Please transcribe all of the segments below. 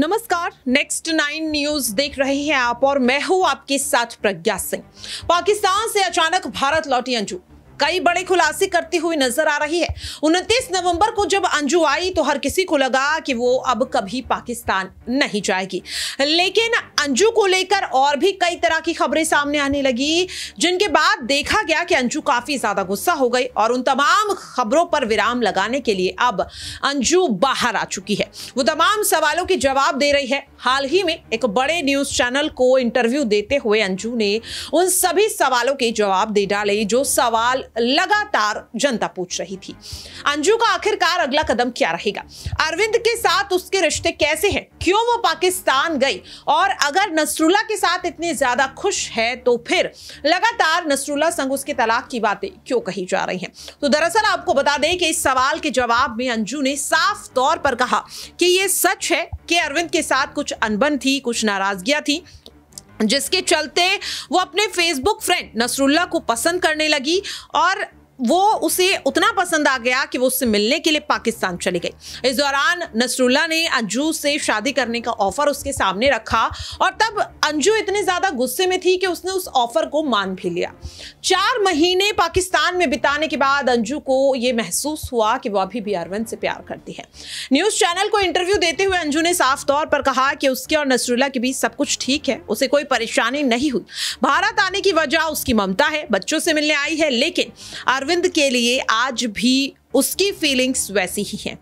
नमस्कार next nine news देख रहे हैं आप और मैं हूं आपके साथ प्रज्ञा सिंह पाकिस्तान से अचानक भारत लौटी अंजू कई बड़े खुलासे करती हुई नजर आ रही है उनतीस नवंबर को जब अंजू आई तो हर किसी को लगा कि वो अब कभी पाकिस्तान नहीं जाएगी लेकिन अंजू को लेकर और भी कई तरह की खबरें सामने आने लगी जिनके बाद देखा गया कि अंजू काफी ज्यादा गुस्सा हो गई और उन तमाम खबरों पर विराम लगाने के लिए अब अंजू बाहर आ चुकी है वो तमाम सवालों के जवाब दे रही है हाल ही में एक बड़े न्यूज चैनल को इंटरव्यू देते हुए अंजू ने उन सभी सवालों के जवाब दे डाले जो सवाल लगातार जनता पूछ रही थी अंजू का आखिरकार अगला कदम क्या रहेगा अरविंद के साथ उसके रिश्ते कैसे हैं क्यों वो पाकिस्तान गई और अगर नसरुल्ला के साथ इतने ज्यादा खुश है तो फिर लगातार नसरुल्ला संग उसके तलाक की बातें क्यों कही जा रही हैं तो दरअसल आपको बता दें कि इस सवाल के जवाब में अंजू ने साफ तौर पर कहा कि ये सच है कि अरविंद के साथ कुछ अनबन थी कुछ नाराजगियां थी जिसके चलते वो अपने फेसबुक फ्रेंड नसरुल्ला को पसंद करने लगी और वो उसे उतना पसंद आ गया कि वो उससे मिलने के लिए पाकिस्तान चली गई इस दौरान नसरुल्ला ने अंजू से शादी करने का ऑफर उसके सामने रखा और तब अंजू इतने ज़्यादा गुस्से में थी कि उसने उस ऑफर को मान भी लिया चार महीने पाकिस्तान में बिताने के बाद अंजू को ये महसूस हुआ कि वो अभी भी अरविंद से प्यार करती है न्यूज़ चैनल को इंटरव्यू देते हुए अंजू ने साफ तौर पर कहा कि उसके और नसरुल्ला के बीच सब कुछ ठीक है उसे कोई परेशानी नहीं हुई भारत आने की वजह उसकी ममता है बच्चों से मिलने आई है लेकिन अरविंद अरविंद के लिए आज भी उसकी फीलिंग्स वैसी ही हैं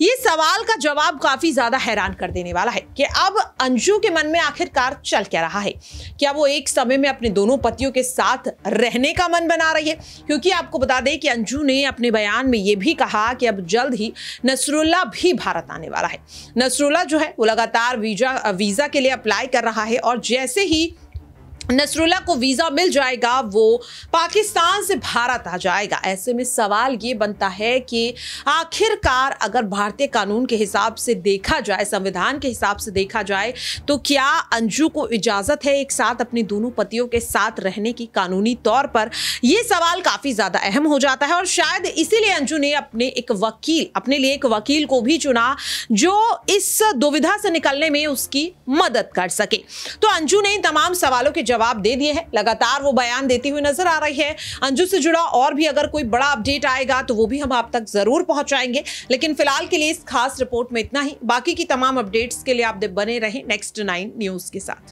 ये सवाल का जवाब काफ़ी ज़्यादा हैरान कर देने वाला है कि अब अंजू के मन में आखिरकार चल क्या रहा है क्या वो एक समय में अपने दोनों पतियों के साथ रहने का मन बना रही है क्योंकि आपको बता दें कि अंजू ने अपने बयान में ये भी कहा कि अब जल्द ही नसरुल्ला भी भारत आने वाला है नसरुल्ला जो है वो लगातार वीजा वीज़ा के लिए अप्लाई कर रहा है और जैसे ही नसरुल्ला को वीज़ा मिल जाएगा वो पाकिस्तान से भारत आ जाएगा ऐसे में सवाल ये बनता है कि आखिरकार अगर भारतीय कानून के हिसाब से देखा जाए संविधान के हिसाब से देखा जाए तो क्या अंजू को इजाज़त है एक साथ अपने दोनों पतियों के साथ रहने की कानूनी तौर पर यह सवाल काफ़ी ज़्यादा अहम हो जाता है और शायद इसीलिए अंजू ने अपने एक वकील अपने लिए एक वकील को भी चुना जो इस दुविधा से निकलने में उसकी मदद कर सके तो अंजू ने इन तमाम सवालों के जवाब दे दिए हैं लगातार वो बयान देती हुई नजर आ रही है अंजू से जुड़ा और भी अगर कोई बड़ा अपडेट आएगा तो वो भी हम आप तक जरूर पहुंचाएंगे लेकिन फिलहाल के लिए इस खास रिपोर्ट में इतना ही बाकी की तमाम अपडेट्स के लिए आप बने रहें नेक्स्ट नाइन न्यूज के साथ